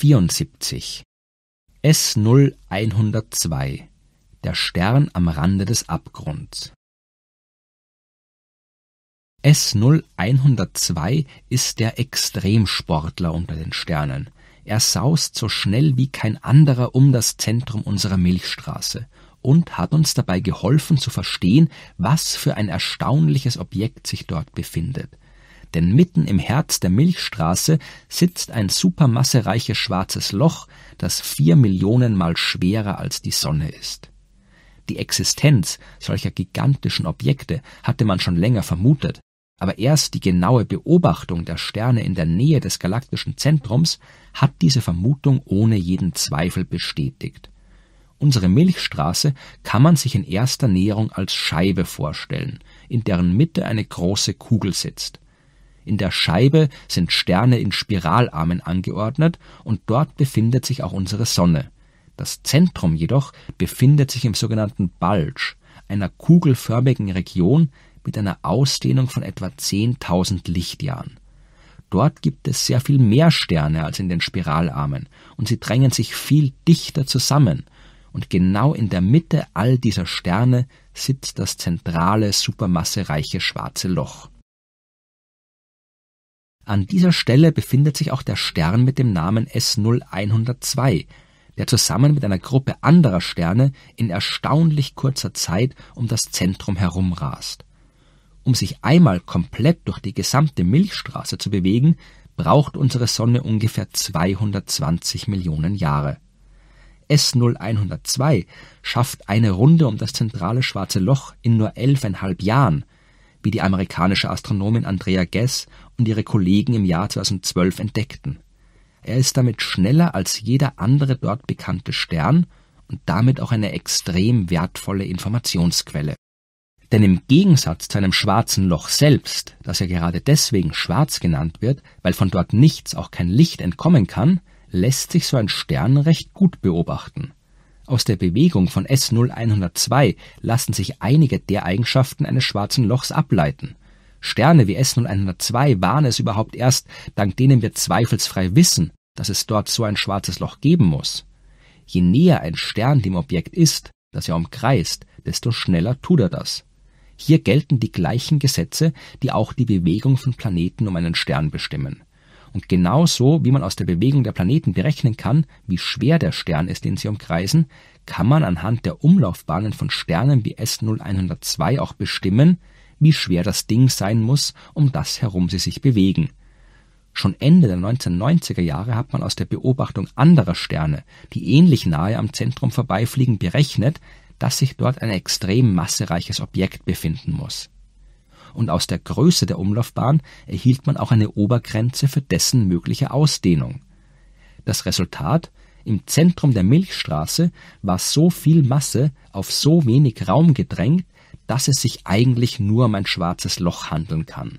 74 S0102 Der Stern am Rande des Abgrunds S0102 ist der Extremsportler unter den Sternen. Er saust so schnell wie kein anderer um das Zentrum unserer Milchstraße und hat uns dabei geholfen zu verstehen, was für ein erstaunliches Objekt sich dort befindet denn mitten im Herz der Milchstraße sitzt ein supermassereiches schwarzes Loch, das vier Millionen Mal schwerer als die Sonne ist. Die Existenz solcher gigantischen Objekte hatte man schon länger vermutet, aber erst die genaue Beobachtung der Sterne in der Nähe des galaktischen Zentrums hat diese Vermutung ohne jeden Zweifel bestätigt. Unsere Milchstraße kann man sich in erster Näherung als Scheibe vorstellen, in deren Mitte eine große Kugel sitzt. In der Scheibe sind Sterne in Spiralarmen angeordnet und dort befindet sich auch unsere Sonne. Das Zentrum jedoch befindet sich im sogenannten Bulge, einer kugelförmigen Region mit einer Ausdehnung von etwa 10.000 Lichtjahren. Dort gibt es sehr viel mehr Sterne als in den Spiralarmen und sie drängen sich viel dichter zusammen. Und genau in der Mitte all dieser Sterne sitzt das zentrale, supermassereiche schwarze Loch. An dieser Stelle befindet sich auch der Stern mit dem Namen S0102, der zusammen mit einer Gruppe anderer Sterne in erstaunlich kurzer Zeit um das Zentrum herumrast. Um sich einmal komplett durch die gesamte Milchstraße zu bewegen, braucht unsere Sonne ungefähr 220 Millionen Jahre. S0102 schafft eine Runde um das zentrale schwarze Loch in nur 11,5 Jahren – wie die amerikanische Astronomin Andrea Gess und ihre Kollegen im Jahr 2012 entdeckten. Er ist damit schneller als jeder andere dort bekannte Stern und damit auch eine extrem wertvolle Informationsquelle. Denn im Gegensatz zu einem schwarzen Loch selbst, das ja gerade deswegen schwarz genannt wird, weil von dort nichts, auch kein Licht entkommen kann, lässt sich so ein Stern recht gut beobachten. Aus der Bewegung von S0102 lassen sich einige der Eigenschaften eines schwarzen Lochs ableiten. Sterne wie S0102 waren es überhaupt erst, dank denen wir zweifelsfrei wissen, dass es dort so ein schwarzes Loch geben muss. Je näher ein Stern dem Objekt ist, das er umkreist, desto schneller tut er das. Hier gelten die gleichen Gesetze, die auch die Bewegung von Planeten um einen Stern bestimmen. Und genauso, wie man aus der Bewegung der Planeten berechnen kann, wie schwer der Stern ist, den sie umkreisen, kann man anhand der Umlaufbahnen von Sternen wie S0102 auch bestimmen, wie schwer das Ding sein muss, um das herum sie sich bewegen. Schon Ende der 1990er Jahre hat man aus der Beobachtung anderer Sterne, die ähnlich nahe am Zentrum vorbeifliegen, berechnet, dass sich dort ein extrem massereiches Objekt befinden muss und aus der Größe der Umlaufbahn erhielt man auch eine Obergrenze für dessen mögliche Ausdehnung. Das Resultat im Zentrum der Milchstraße war so viel Masse auf so wenig Raum gedrängt, dass es sich eigentlich nur um ein schwarzes Loch handeln kann.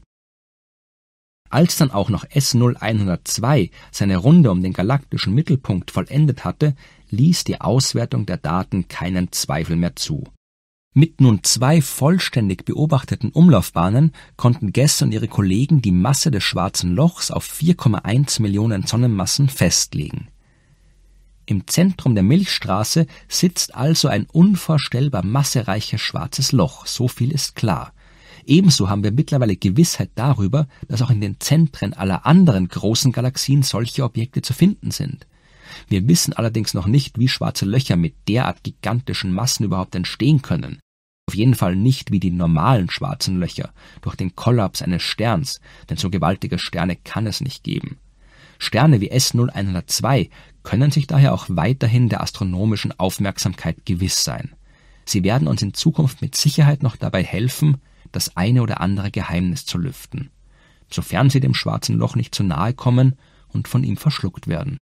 Als dann auch noch S0102 seine Runde um den galaktischen Mittelpunkt vollendet hatte, ließ die Auswertung der Daten keinen Zweifel mehr zu. Mit nun zwei vollständig beobachteten Umlaufbahnen konnten Guess und ihre Kollegen die Masse des Schwarzen Lochs auf 4,1 Millionen Sonnenmassen festlegen. Im Zentrum der Milchstraße sitzt also ein unvorstellbar massereiches Schwarzes Loch, so viel ist klar. Ebenso haben wir mittlerweile Gewissheit darüber, dass auch in den Zentren aller anderen großen Galaxien solche Objekte zu finden sind wir wissen allerdings noch nicht, wie schwarze Löcher mit derart gigantischen Massen überhaupt entstehen können. Auf jeden Fall nicht wie die normalen schwarzen Löcher durch den Kollaps eines Sterns, denn so gewaltige Sterne kann es nicht geben. Sterne wie S0102 können sich daher auch weiterhin der astronomischen Aufmerksamkeit gewiss sein. Sie werden uns in Zukunft mit Sicherheit noch dabei helfen, das eine oder andere Geheimnis zu lüften, sofern sie dem schwarzen Loch nicht zu nahe kommen und von ihm verschluckt werden.